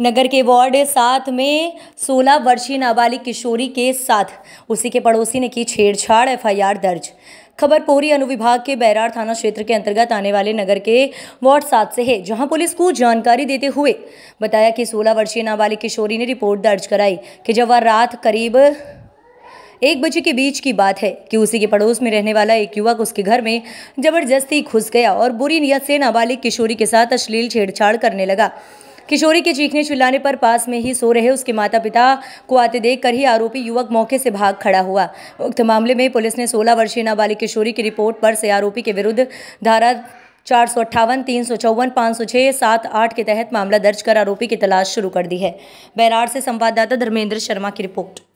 नगर के वार्ड सात में 16 वर्षीय नाबालिग किशोरी के साथ उसी के पड़ोसी ने की छेड़छाड़ एफआईआर दर्ज खबर पोरी अनुविभाग के बैरार थाना क्षेत्र के अंतर्गत आने वाले नगर के वार्ड सात से है जहां पुलिस को जानकारी देते हुए बताया कि 16 वर्षीय नाबालिग किशोरी ने रिपोर्ट दर्ज कराई कि जब वह रात करीब एक बजे के बीच की बात है कि उसी के पड़ोस में रहने वाला एक युवक उसके घर में जबरदस्ती घुस गया और बुरी नीयत से नाबालिग किशोरी के साथ अश्लील छेड़छाड़ करने लगा किशोरी के चीखने चिल्लाने पर पास में ही सो रहे उसके माता पिता को आते देख कर ही आरोपी युवक मौके से भाग खड़ा हुआ उक्त मामले में पुलिस ने सोलह वर्षीय नाबालिग किशोरी की रिपोर्ट पर से आरोपी के विरुद्ध धारा चार सौ अट्ठावन तीन सौ चौवन पाँच सौ छः सात आठ के तहत मामला दर्ज कर आरोपी की तलाश शुरू कर दी है बैरार से संवाददाता धर्मेंद्र शर्मा की रिपोर्ट